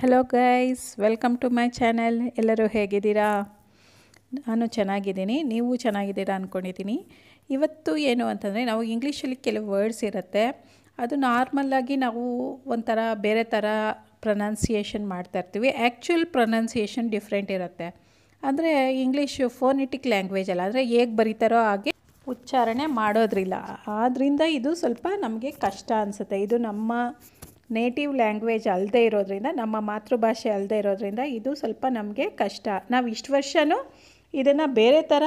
hello guys welcome to my channel ಎಲ್ಲರೂ ಹೇಗಿದ್ದೀರಾ ನಾನು ಚೆನ್ನಾಗಿದ್ದೀನಿ ನೀವು ಚೆನ್ನಾಗಿದ್ದೀರಾ ಅಂದ್ಕೊಂಡಿದ್ದೀನಿ ಇವತ್ತು ಏನು ಅಂತಂದರೆ ನಾವು ಇಂಗ್ಲೀಷಲ್ಲಿ ಕೆಲವು ವರ್ಡ್ಸ್ ಇರುತ್ತೆ ಅದು ನಾರ್ಮಲ್ಲಾಗಿ ನಾವು ಒಂಥರ ಬೇರೆ ಥರ ಪ್ರೊನೌನ್ಸಿಯೇಷನ್ ಮಾಡ್ತಾಯಿರ್ತೀವಿ ಆ್ಯಕ್ಚುಯಲ್ ಪ್ರೊನೌನ್ಸಿಯೇಷನ್ ಡಿಫ್ರೆಂಟ್ ಇರುತ್ತೆ ಅಂದರೆ ಇಂಗ್ಲೀಷು ಫೋನಿಟಿಕ್ ಲ್ಯಾಂಗ್ವೇಜ್ ಅಲ್ಲ ಅಂದರೆ ಹೇಗೆ ಬರೀತಾರೋ ಹಾಗೆ ಉಚ್ಚಾರಣೆ ಮಾಡೋದ್ರಿಲ್ಲ ಆದ್ದರಿಂದ ಇದು ಸ್ವಲ್ಪ ನಮಗೆ ಕಷ್ಟ ಅನಿಸುತ್ತೆ ಇದು ನಮ್ಮ ನೇಟಿವ್ ಲ್ಯಾಂಗ್ವೇಜ್ ಅಲ್ಲದೆ ಇರೋದ್ರಿಂದ ನಮ್ಮ ಮಾತೃಭಾಷೆ ಅಲ್ಲದೆ ಇರೋದ್ರಿಂದ ಇದು ಸ್ವಲ್ಪ ನಮಗೆ ಕಷ್ಟ ನಾವು ಇಷ್ಟು ವರ್ಷವೂ ಇದನ್ನು ಬೇರೆ ಥರ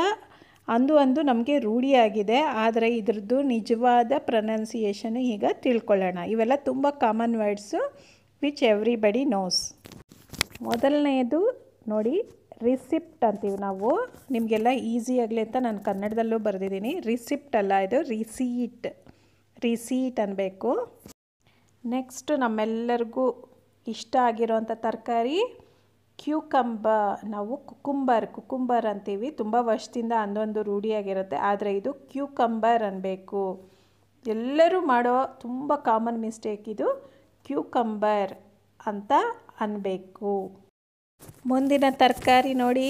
ಅಂದು ಅಂದು ನಮಗೆ ರೂಢಿಯಾಗಿದೆ ಆದರೆ ಇದ್ರದ್ದು ನಿಜವಾದ ಪ್ರೊನೌನ್ಸಿಯೇಷನ್ ಈಗ ತಿಳ್ಕೊಳ್ಳೋಣ ಇವೆಲ್ಲ ತುಂಬ common words which everybody knows ಮೊದಲನೆಯದು ನೋಡಿ ರಿಸಿಪ್ಟ್ ಅಂತೀವಿ ನಾವು ನಿಮಗೆಲ್ಲ ಈಸಿ ಆಗಲಿ ಅಂತ ನಾನು ಕನ್ನಡದಲ್ಲೂ ಬರೆದಿದ್ದೀನಿ ರಿಸಿಪ್ಟ್ ಅಲ್ಲ ಇದು ರಿಸೀಟ್ ರಿಸೀಟ್ ಅನ್ನಬೇಕು ನೆಕ್ಸ್ಟು ನಮ್ಮೆಲ್ಲರಿಗೂ ಇಷ್ಟ ಆಗಿರೋವಂಥ ತರಕಾರಿ ಕ್ಯೂಕಂಬ ನಾವು ಕುಕುಂಬರ್ ಕುಕುಂಬರ್ ಅಂತೀವಿ ತುಂಬ ವರ್ಷದಿಂದ ಅಂದೊಂದು ರೂಢಿಯಾಗಿರುತ್ತೆ ಆದರೆ ಇದು ಕ್ಯೂಕಂಬರ್ ಅನ್ನಬೇಕು ಎಲ್ಲರೂ ಮಾಡೋ ತುಂಬ ಕಾಮನ್ ಮಿಸ್ಟೇಕ್ ಇದು ಕ್ಯೂಕಂಬರ್ ಅಂತ ಅನ್ನಬೇಕು ಮುಂದಿನ ತರಕಾರಿ ನೋಡಿ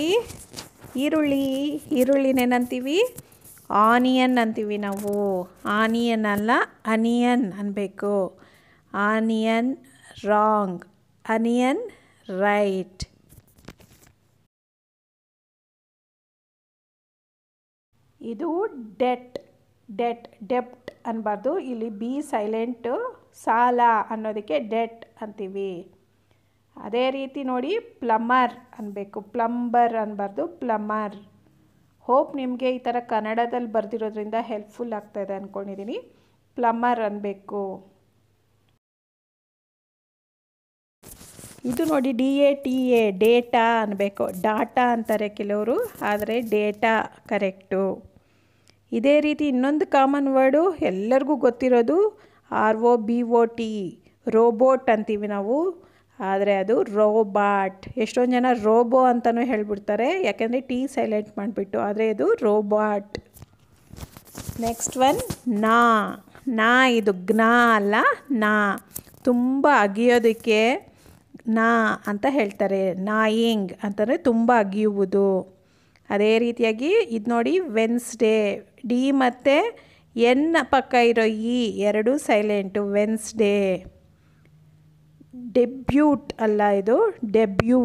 ಈರುಳ್ಳಿ ಈರುಳ್ಳಿನೇನಂತೀವಿ ಆನಿಯನ್ ಅಂತೀವಿ ನಾವು ಆನಿಯನ್ ಅಲ್ಲ ಅನಿಯನ್ ಅನ್ನಬೇಕು ಆನಿಯನ್ ರಾಂಗ್ ಅನಿಯನ್ ರೈಟ್ ಇದು ಡೆಟ್ ಡೆಟ್ ಡೆಪ್ಟ್ ಅನ್ನಬಾರ್ದು ಇಲ್ಲಿ ಬಿ ಸೈಲೆಂಟು ಸಾಲ ಅನ್ನೋದಕ್ಕೆ ಡೆಟ್ ಅಂತೀವಿ ಅದೇ ರೀತಿ ನೋಡಿ ಪ್ಲಮ್ಮರ್ ಅನ್ಬೇಕು ಪ್ಲಂಬರ್ ಅನ್ನಬಾರ್ದು ಪ್ಲಮ್ಮರ್ ಹೋಪ್ ನಿಮಗೆ ಈ ಥರ ಕನ್ನಡದಲ್ಲಿ ಬರೆದಿರೋದ್ರಿಂದ ಹೆಲ್ಪ್ಫುಲ್ ಆಗ್ತಾಯಿದೆ ಅಂದ್ಕೊಂಡಿದ್ದೀನಿ ಪ್ಲಮ್ಮರ್ ಅನ್ನಬೇಕು ಇದು ನೋಡಿ D A T A data ಅನ್ನಬೇಕು ಡಾಟಾ ಅಂತಾರೆ ಕೆಲವರು ಆದರೆ ಡೇಟಾ ಕರೆಕ್ಟು ಇದೇ ರೀತಿ ಇನ್ನೊಂದು ಕಾಮನ್ ವರ್ಡು ಎಲ್ಲರಿಗೂ ಗೊತ್ತಿರೋದು R O B O T robot ಅಂತೀವಿ ನಾವು ಆದರೆ ಅದು ರೋಬಾಟ್ ಎಷ್ಟೊಂದು ಜನ ರೋಬೋ ಅಂತಲೂ ಹೇಳ್ಬಿಡ್ತಾರೆ ಯಾಕೆಂದರೆ ಟಿ ಸೈಲೆಂಟ್ ಮಾಡಿಬಿಟ್ಟು ಆದರೆ ಇದು ರೋಬಾಟ್ ನೆಕ್ಸ್ಟ್ ಒನ್ ನಾ ನಾ ಇದು ಜ್ಞಾ ಅಲ್ಲ ನಾ ತುಂಬ ಅಗಿಯೋದಕ್ಕೆ ನಾ ಅಂತ ಹೇಳ್ತಾರೆ ನಾಯಿಂಗ್ ಅಂತಂದರೆ ತುಂಬ ಅಗಿಯುವುದು ಅದೇ ರೀತಿಯಾಗಿ ಇದು ನೋಡಿ ವೆನ್ಸ್ಡೇ ಡಿ ಮತ್ತು ಎನ್ ಪಕ್ಕ ಇರೋ ಇ ಎರಡು ಸೈಲೆಂಟು ವೆನ್ಸ್ಡೇ ಡೆಬ್ಯೂಟ್ ಅಲ್ಲ ಇದು ಡೆಬ್ಯೂ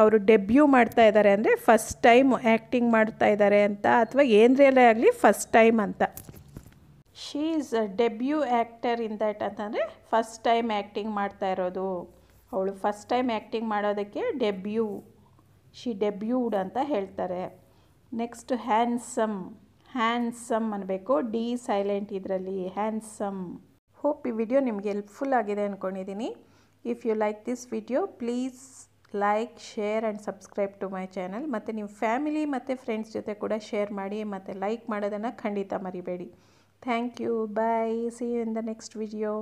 ಅವರು ಡೆಬ್ಯೂ ಮಾಡ್ತಾ ಇದ್ದಾರೆ ಅಂದರೆ ಫಸ್ಟ್ ಟೈಮ್ ಆ್ಯಕ್ಟಿಂಗ್ ಮಾಡ್ತಾ ಇದ್ದಾರೆ ಅಂತ ಅಥವಾ ಏನ್ರಿಯಲ್ಲೇ ಆಗಲಿ ಫಸ್ಟ್ ಟೈಮ್ ಅಂತ she is a debut actor in that ಅಂತಂದರೆ ಫಸ್ಟ್ ಟೈಮ್ ಆ್ಯಕ್ಟಿಂಗ್ ಮಾಡ್ತಾ ಇರೋದು ಅವಳು ಫಸ್ಟ್ ಟೈಮ್ ಆ್ಯಕ್ಟಿಂಗ್ ಮಾಡೋದಕ್ಕೆ ಡೆಬ್ಯೂ ಶಿ ಡೆಬ್ಯೂಡ್ ಅಂತ ಹೇಳ್ತಾರೆ ನೆಕ್ಸ್ಟ್ ಹ್ಯಾಂಡ್ಸಮ್ ಹ್ಯಾಂಡ್ಸಮ್ ಅನ್ನಬೇಕು ಡಿ ಸೈಲೆಂಟ್ ಇದರಲ್ಲಿ ಹ್ಯಾಂಡ್ಸಮ್ ಹೋಪ್ ಈ ವಿಡಿಯೋ ನಿಮಗೆ ಹೆಲ್ಪ್ಫುಲ್ ಆಗಿದೆ ಅಂದ್ಕೊಂಡಿದ್ದೀನಿ if you like this video please like share and subscribe to my channel ಮತ್ತು ನಿಮ್ಮ ಫ್ಯಾಮಿಲಿ ಮತ್ತು ಫ್ರೆಂಡ್ಸ್ ಜೊತೆ ಕೂಡ ಶೇರ್ ಮಾಡಿ ಮತ್ತು ಲೈಕ್ ಮಾಡೋದನ್ನು ಖಂಡಿತ ಮರಿಬೇಡಿ thank you bye see in the next video